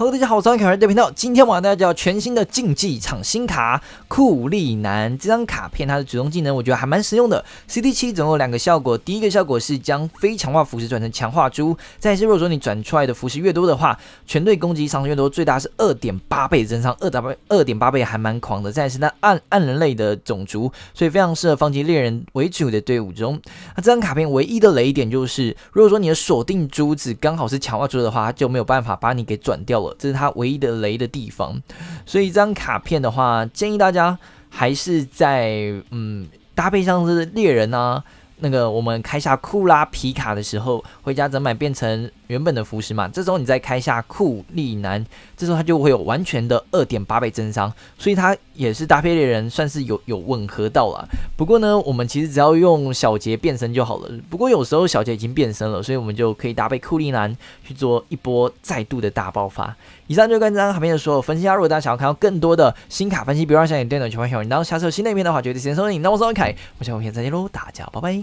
Hello，大家好，欢迎凯瑞我的频道。今天我带大家讲全新的竞技场新卡酷里男这张卡片，它的主动技能我觉得还蛮实用的。CD 七总有两个效果，第一个效果是将非强化腐蚀转成强化珠，再是如果说你转出来的腐蚀越多的话，全队攻击伤升越多，最大是二点八倍增伤，二 w 二点八倍还蛮狂的。再是那暗暗人类的种族，所以非常适合放进猎人为主的队伍中。那这张卡片唯一的雷点就是，如果说你的锁定珠子刚好是强化珠的话，就没有办法把你给转掉了。这是它唯一的雷的地方，所以这张卡片的话，建议大家还是在嗯搭配上是猎人啊。那个我们开下库拉皮卡的时候，回家整满变成原本的服饰嘛，这时候你再开下库里南，这时候他就会有完全的二点八倍增伤，所以它也是搭配猎人算是有有吻合到了。不过呢，我们其实只要用小杰变身就好了。不过有时候小杰已经变身了，所以我们就可以搭配库里南去做一波再度的大爆发。以上就跟这张卡片的所有分析啊。如果大家想要看到更多的新卡分析，别忘了下你电脑情况下，你刀。下次有新那篇的话，绝对第一时间通你。那我是王凯，我们下回片再见喽，大家拜拜。